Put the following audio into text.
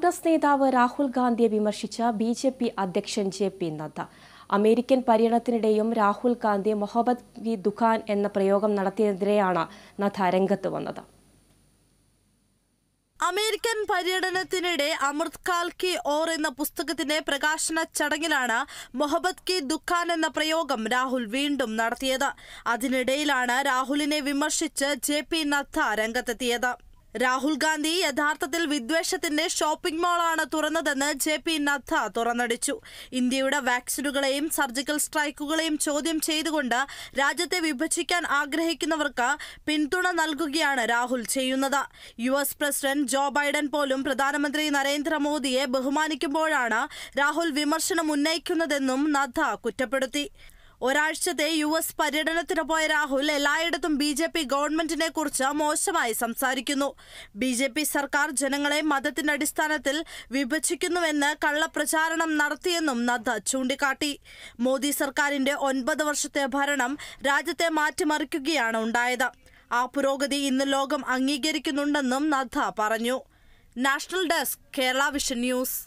കോൺഗ്രസ് നേതാവ് രാഹുൽ ഗാന്ധിയെ വിമർശിച്ച ബി ജെ പി അധ്യക്ഷൻ ജെ പി നദ്ദ അമേരിക്കൻ പര്യടനത്തിനിടെയും രാഹുൽ ഗാന്ധി മൊഹബത് വി ദുഖാൻ എന്ന പ്രയോഗം നടത്തിയതിനെതിരെയാണ് നദ്ദ രംഗത്ത് വന്നത് അമേരിക്കൻ പര്യടനത്തിനിടെ അമൃത് കാൽ കി ഓർ എന്ന പുസ്തകത്തിന്റെ പ്രകാശന ചടങ്ങിലാണ് മൊഹബത് കി ദുഖാൻ എന്ന പ്രയോഗം രാഹുൽ വീണ്ടും നടത്തിയത് അതിനിടയിലാണ് രാഹുലിനെ വിമർശിച്ച് ജെ പി നദ്ദ രംഗത്തെത്തിയത് രാഹുൽ ഗാന്ധി യഥാർത്ഥത്തിൽ വിദ്വേഷത്തിന്റെ ഷോപ്പിംഗ് മാളാണ് തുറന്നതെന്ന് ജെ പി നദ്ദ തുറന്നടിച്ചു ഇന്ത്യയുടെ വാക്സിനുകളെയും സർജിക്കൽ സ്ട്രൈക്കുകളെയും ചോദ്യം ചെയ്തുകൊണ്ട് രാജ്യത്തെ വിഭജിക്കാൻ ആഗ്രഹിക്കുന്നവർക്ക് പിന്തുണ നൽകുകയാണ് രാഹുൽ ചെയ്യുന്നത് U S president Joe Biden പോലും പ്രധാനമന്ത്രി നരേന്ദ്രമോദിയെ ബഹുമാനിക്കുമ്പോഴാണ് രാഹുൽ വിമർശനം ഉന്നയിക്കുന്നതെന്നും നദ്ദ കുറ്റപ്പെടുത്തി ഒരാഴ്ചത്തെ യു എസ് പര്യടനത്തിന് പോയ രാഹുൽ എല്ലായിടത്തും ബി ജെ പി ഗവൺമെന്റിനെ കുറിച്ച് മോശമായി സംസാരിക്കുന്നു ബി ജെ പി സർക്കാർ ജനങ്ങളെ മതത്തിന്റെ അടിസ്ഥാനത്തിൽ വിഭജിക്കുന്നുവെന്ന് കള്ളപ്രചാരണം നടത്തിയെന്നും നദ്ദ ചൂണ്ടിക്കാട്ടി മോദി സർക്കാരിന്റെ ഒൻപത് വർഷത്തെ ഭരണം രാജ്യത്തെ മാറ്റിമറിക്കുകയാണ് ഉണ്ടായത് ആ പുരോഗതി ഇന്ന് ലോകം അംഗീകരിക്കുന്നുണ്ടെന്നും നദ്ദ പറഞ്ഞു national desk Kerala vision news